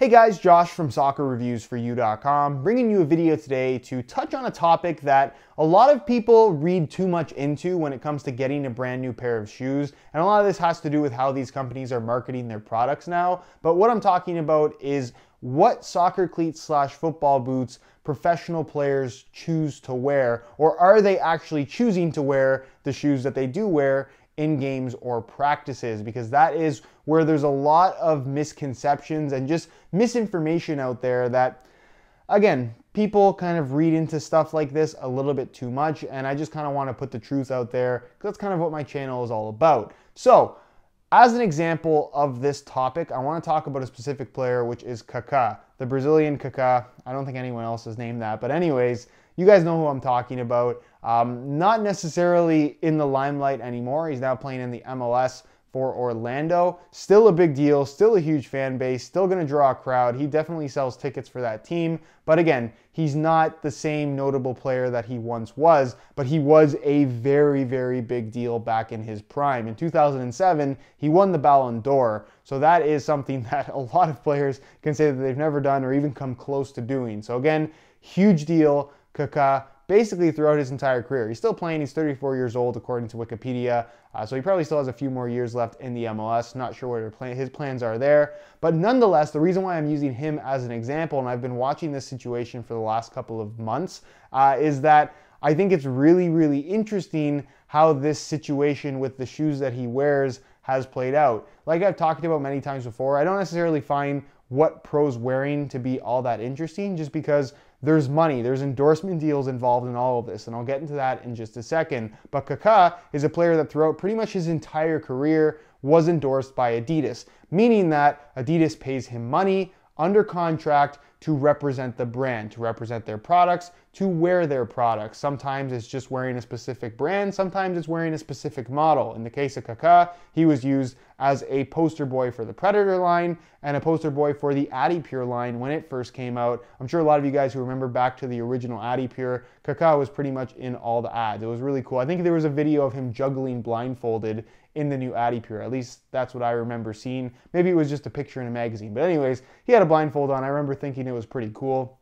Hey guys, Josh from soccerreviewsforyou.com, bringing you a video today to touch on a topic that a lot of people read too much into when it comes to getting a brand new pair of shoes. And a lot of this has to do with how these companies are marketing their products now. But what I'm talking about is what soccer cleats slash football boots professional players choose to wear, or are they actually choosing to wear the shoes that they do wear in games or practices because that is where there's a lot of misconceptions and just misinformation out there that, again, people kind of read into stuff like this a little bit too much. And I just kind of want to put the truth out there because that's kind of what my channel is all about. So, as an example of this topic, I want to talk about a specific player, which is Kaká the Brazilian Kaká. I don't think anyone else has named that. But anyways, you guys know who I'm talking about. Um, not necessarily in the limelight anymore. He's now playing in the MLS for Orlando. Still a big deal, still a huge fan base, still going to draw a crowd. He definitely sells tickets for that team. But again, he's not the same notable player that he once was, but he was a very, very big deal back in his prime. In 2007, he won the Ballon d'Or. So that is something that a lot of players can say that they've never done or even come close to doing. So again, huge deal. Kaká basically throughout his entire career. He's still playing. He's 34 years old, according to Wikipedia. Uh, so he probably still has a few more years left in the MLS. Not sure what his plans are there. But nonetheless, the reason why I'm using him as an example, and I've been watching this situation for the last couple of months, uh, is that I think it's really, really interesting how this situation with the shoes that he wears has played out. Like I've talked about many times before, I don't necessarily find what pros wearing to be all that interesting just because there's money, there's endorsement deals involved in all of this, and I'll get into that in just a second. But Kaká is a player that throughout pretty much his entire career was endorsed by Adidas, meaning that Adidas pays him money under contract to represent the brand, to represent their products, to wear their products. Sometimes it's just wearing a specific brand, sometimes it's wearing a specific model. In the case of Kaká, he was used as a poster boy for the Predator line and a poster boy for the Adipure line when it first came out. I'm sure a lot of you guys who remember back to the original Adipure, Kaká was pretty much in all the ads. It was really cool. I think there was a video of him juggling blindfolded in the new Adipure. At least that's what I remember seeing. Maybe it was just a picture in a magazine. But anyways, he had a blindfold on. I remember thinking it was pretty cool.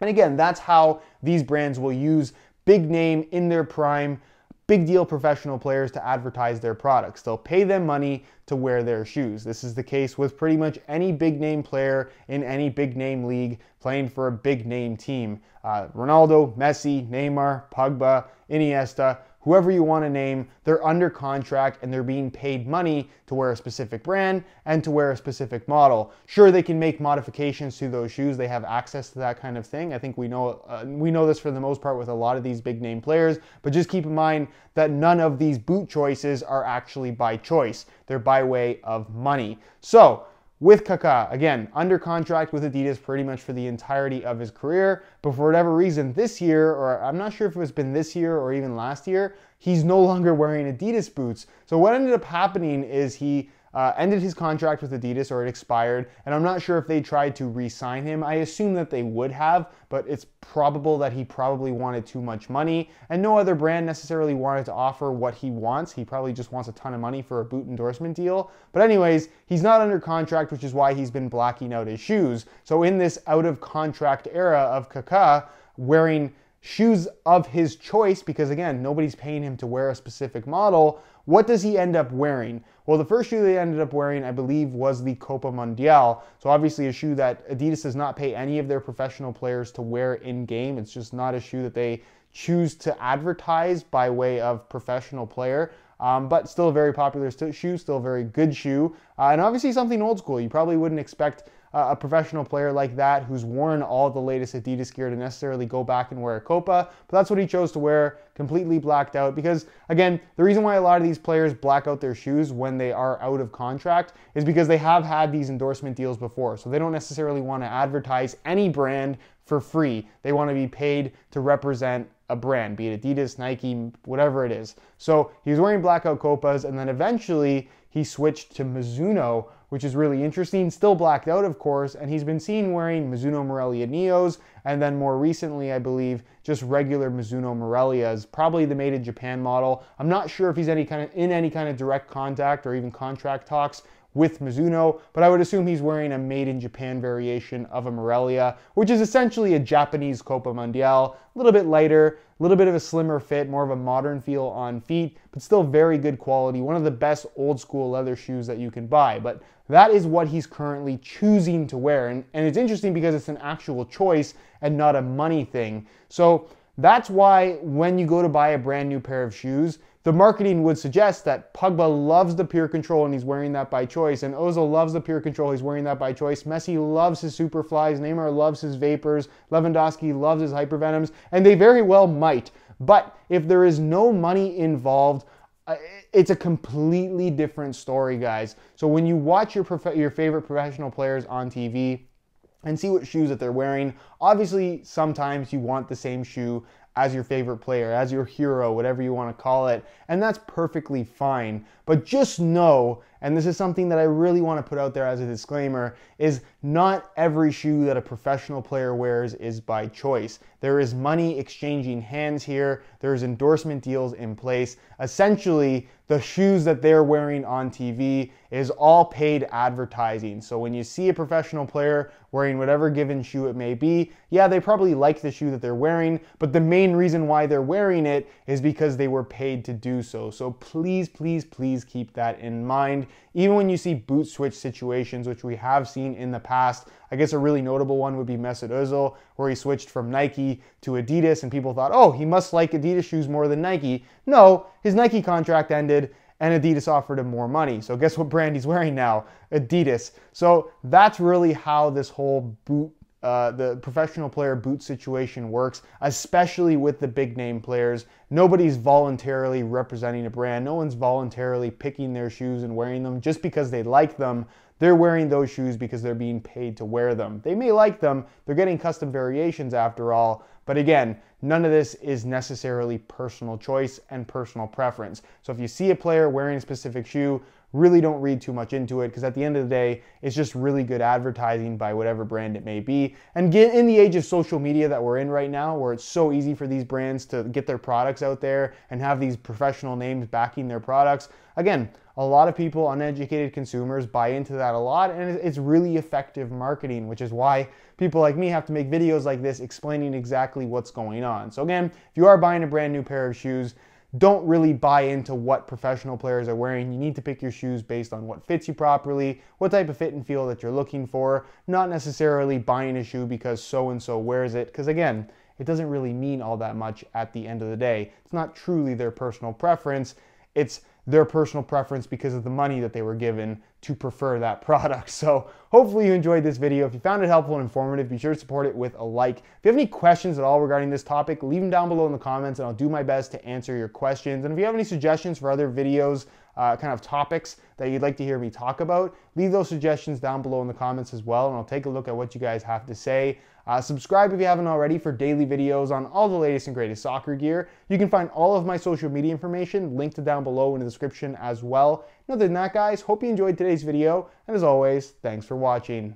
And again, that's how these brands will use big name in their prime, big deal professional players to advertise their products. They'll pay them money to wear their shoes. This is the case with pretty much any big name player in any big name league playing for a big name team. Uh, Ronaldo, Messi, Neymar, Pogba, Iniesta, whoever you want to name, they're under contract and they're being paid money to wear a specific brand and to wear a specific model. Sure, they can make modifications to those shoes. They have access to that kind of thing. I think we know uh, we know this for the most part with a lot of these big name players, but just keep in mind that none of these boot choices are actually by choice. They're by way of money. So, with Kaká. Again, under contract with Adidas pretty much for the entirety of his career, but for whatever reason this year, or I'm not sure if it's been this year or even last year, he's no longer wearing Adidas boots. So what ended up happening is he uh, ended his contract with Adidas or it expired, and I'm not sure if they tried to re sign him. I assume that they would have, but it's probable that he probably wanted too much money, and no other brand necessarily wanted to offer what he wants. He probably just wants a ton of money for a boot endorsement deal. But, anyways, he's not under contract, which is why he's been blacking out his shoes. So, in this out of contract era of Kaká wearing shoes of his choice, because again, nobody's paying him to wear a specific model, what does he end up wearing? Well, the first shoe they ended up wearing, I believe, was the Copa Mundial. So obviously a shoe that Adidas does not pay any of their professional players to wear in game. It's just not a shoe that they choose to advertise by way of professional player. Um, but still a very popular shoe, still a very good shoe, uh, and obviously something old school. You probably wouldn't expect a professional player like that who's worn all the latest Adidas gear to necessarily go back and wear a Copa, but that's what he chose to wear, completely blacked out. Because again, the reason why a lot of these players black out their shoes when they are out of contract is because they have had these endorsement deals before. So they don't necessarily want to advertise any brand for free. They want to be paid to represent a brand, be it Adidas, Nike, whatever it is. So he was wearing blackout copas, and then eventually he switched to Mizuno which is really interesting. Still blacked out, of course, and he's been seen wearing Mizuno Morelia Neos, and then more recently, I believe, just regular Mizuno Morelias, probably the made in Japan model. I'm not sure if he's any kind of in any kind of direct contact or even contract talks with Mizuno, but I would assume he's wearing a made in Japan variation of a Morelia, which is essentially a Japanese Copa Mundial, a little bit lighter, a little bit of a slimmer fit, more of a modern feel on feet, but still very good quality, one of the best old school leather shoes that you can buy. But that is what he's currently choosing to wear. And, and it's interesting because it's an actual choice and not a money thing. So that's why when you go to buy a brand new pair of shoes, the marketing would suggest that Pogba loves the pure control and he's wearing that by choice, and Ozil loves the pure control, he's wearing that by choice. Messi loves his superflies, Neymar loves his vapors, Lewandowski loves his hypervenoms, and they very well might. But if there is no money involved, uh, it's a completely different story, guys. So when you watch your your favorite professional players on TV, and see what shoes that they're wearing. Obviously, sometimes you want the same shoe as your favorite player, as your hero, whatever you want to call it, and that's perfectly fine. But just know and this is something that I really want to put out there as a disclaimer, is not every shoe that a professional player wears is by choice. There is money exchanging hands here, there's endorsement deals in place. Essentially, the shoes that they're wearing on TV is all paid advertising. So when you see a professional player wearing whatever given shoe it may be, yeah, they probably like the shoe that they're wearing, but the main reason why they're wearing it is because they were paid to do so. So please, please, please keep that in mind even when you see boot switch situations, which we have seen in the past. I guess a really notable one would be Mesut Ozil, where he switched from Nike to Adidas, and people thought, oh, he must like Adidas shoes more than Nike. No, his Nike contract ended and Adidas offered him more money. So guess what brand he's wearing now? Adidas. So that's really how this whole boot uh, the professional player boot situation works, especially with the big name players. Nobody's voluntarily representing a brand. No one's voluntarily picking their shoes and wearing them just because they like them. They're wearing those shoes because they're being paid to wear them. They may like them, they're getting custom variations after all, but again, none of this is necessarily personal choice and personal preference. So if you see a player wearing a specific shoe, really don't read too much into it because at the end of the day, it's just really good advertising by whatever brand it may be. And get in the age of social media that we're in right now, where it's so easy for these brands to get their products out there and have these professional names backing their products. Again, a lot of people, uneducated consumers, buy into that a lot, and it's really effective marketing, which is why people like me have to make videos like this explaining exactly what's going on. So, again, if you are buying a brand new pair of shoes, don't really buy into what professional players are wearing. You need to pick your shoes based on what fits you properly, what type of fit and feel that you're looking for, not necessarily buying a shoe because so and so wears it. Because again, it doesn't really mean all that much at the end of the day. It's not truly their personal preference. It's their personal preference because of the money that they were given to prefer that product. So hopefully you enjoyed this video. If you found it helpful and informative, be sure to support it with a like. If you have any questions at all regarding this topic, leave them down below in the comments and I'll do my best to answer your questions. And if you have any suggestions for other videos uh, kind of topics that you'd like to hear me talk about. Leave those suggestions down below in the comments as well, and I'll take a look at what you guys have to say. Uh, subscribe if you haven't already for daily videos on all the latest and greatest soccer gear. You can find all of my social media information linked down below in the description as well. And other than that, guys, hope you enjoyed today's video, and as always, thanks for watching.